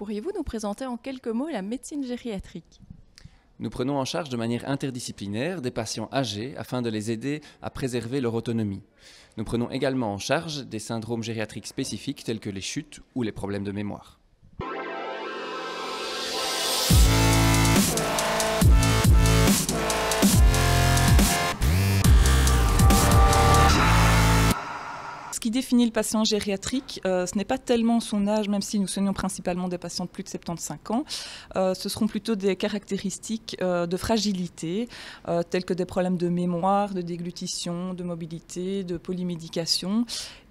Pourriez-vous nous présenter en quelques mots la médecine gériatrique nous prenons en charge de manière interdisciplinaire des patients âgés afin de les aider à préserver leur autonomie. Nous prenons également en charge des syndromes gériatriques spécifiques tels que les chutes ou les problèmes de mémoire. définit le patient gériatrique, euh, ce n'est pas tellement son âge, même si nous soignons principalement des patients de plus de 75 ans. Euh, ce seront plutôt des caractéristiques euh, de fragilité, telles que des problèmes de mémoire, de déglutition, de mobilité, de polymédication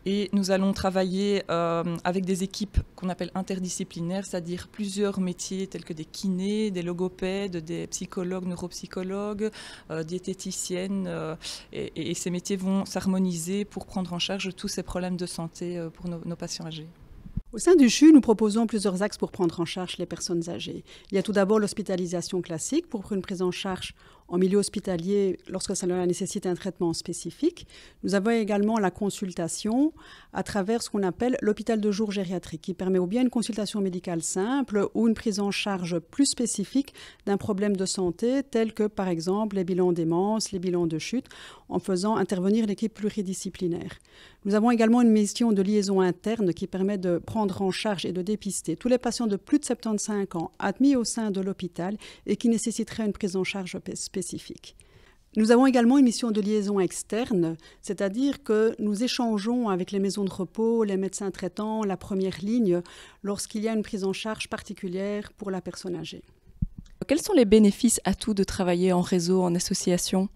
et nous allons travailler euh, avec des équipes qu'on appelle interdisciplinaires, c'est-à-dire plusieurs métiers tels que des kinés, des logopèdes, des psychologues, neuropsychologues, euh, diététiciennes. Euh, et, ces métiers vont s'harmoniser pour prendre en charge tous ces problèmes de santé pour nos patients âgés. Au sein du CHU, nous proposons plusieurs axes pour prendre en charge les personnes âgées. Il y a tout d'abord l'hospitalisation classique pour une prise en charge en milieu hospitalier lorsque cela nécessite un traitement spécifique. Nous avons également la consultation à travers ce qu'on appelle l'hôpital de jour gériatrique, qui permet ou bien une consultation médicale simple ou une prise en charge plus spécifique d'un problème de santé tel que par exemple les bilans démence, les bilans de chute, en faisant intervenir l'équipe pluridisciplinaire. Nous avons également une mission de liaison interne qui permet de prendre en charge et de dépister tous les patients de plus de 75 ans admis au sein de l'hôpital et qui nécessiteraient une prise en charge spécifique nous avons également une mission de liaison externe, c'est-à-dire que nous échangeons avec les maisons de repos, les médecins traitants, la première ligne, lorsqu'il y a une prise en charge particulière pour la personne âgée. Quels sont les bénéfices à tout de travailler en réseau, en association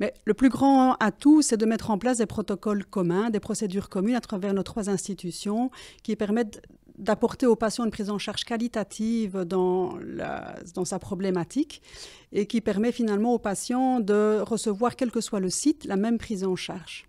mais le plus grand atout, c'est de mettre en place des protocoles communs, des procédures communes à travers nos trois institutions qui permettent d'apporter aux patients une prise en charge qualitative dans, sa problématique et qui permet finalement aux patients de recevoir, quel que soit le site, la même prise en charge.